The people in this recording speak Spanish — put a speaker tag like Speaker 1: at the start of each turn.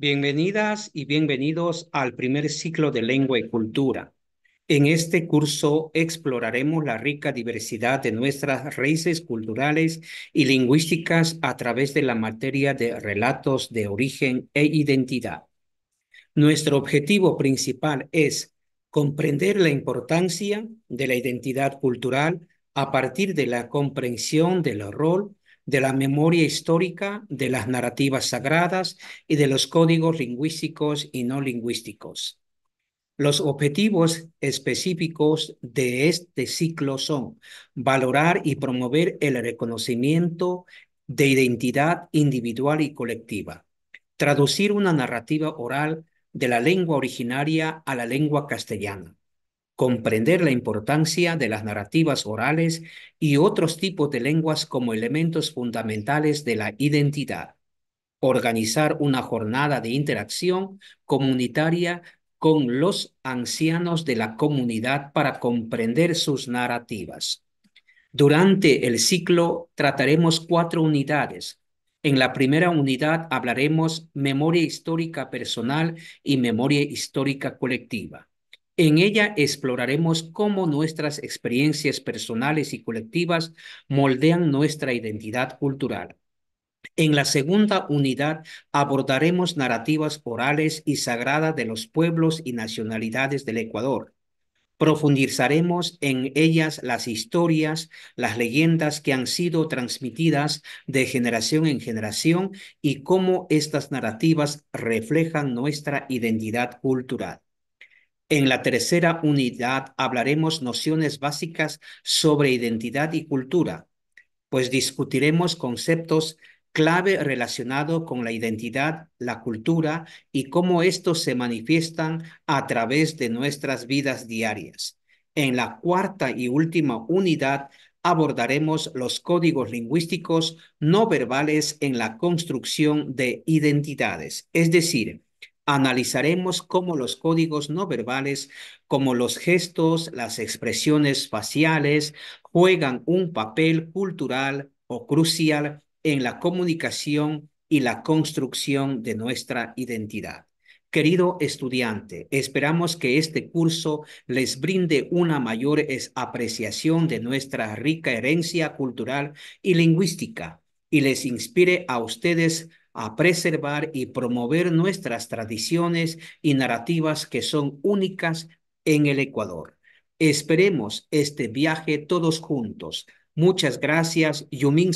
Speaker 1: Bienvenidas y bienvenidos al primer ciclo de lengua y cultura. En este curso exploraremos la rica diversidad de nuestras raíces culturales y lingüísticas a través de la materia de relatos de origen e identidad. Nuestro objetivo principal es comprender la importancia de la identidad cultural a partir de la comprensión del rol de la memoria histórica, de las narrativas sagradas y de los códigos lingüísticos y no lingüísticos. Los objetivos específicos de este ciclo son valorar y promover el reconocimiento de identidad individual y colectiva, traducir una narrativa oral de la lengua originaria a la lengua castellana, comprender la importancia de las narrativas orales y otros tipos de lenguas como elementos fundamentales de la identidad, organizar una jornada de interacción comunitaria con los ancianos de la comunidad para comprender sus narrativas. Durante el ciclo trataremos cuatro unidades. En la primera unidad hablaremos memoria histórica personal y memoria histórica colectiva. En ella exploraremos cómo nuestras experiencias personales y colectivas moldean nuestra identidad cultural. En la segunda unidad abordaremos narrativas orales y sagradas de los pueblos y nacionalidades del Ecuador. Profundizaremos en ellas las historias, las leyendas que han sido transmitidas de generación en generación y cómo estas narrativas reflejan nuestra identidad cultural. En la tercera unidad hablaremos nociones básicas sobre identidad y cultura, pues discutiremos conceptos clave relacionados con la identidad, la cultura y cómo estos se manifiestan a través de nuestras vidas diarias. En la cuarta y última unidad abordaremos los códigos lingüísticos no verbales en la construcción de identidades, es decir, Analizaremos cómo los códigos no verbales, como los gestos, las expresiones faciales, juegan un papel cultural o crucial en la comunicación y la construcción de nuestra identidad. Querido estudiante, esperamos que este curso les brinde una mayor apreciación de nuestra rica herencia cultural y lingüística y les inspire a ustedes a preservar y promover nuestras tradiciones y narrativas que son únicas en el Ecuador. Esperemos este viaje todos juntos. Muchas gracias, Yumin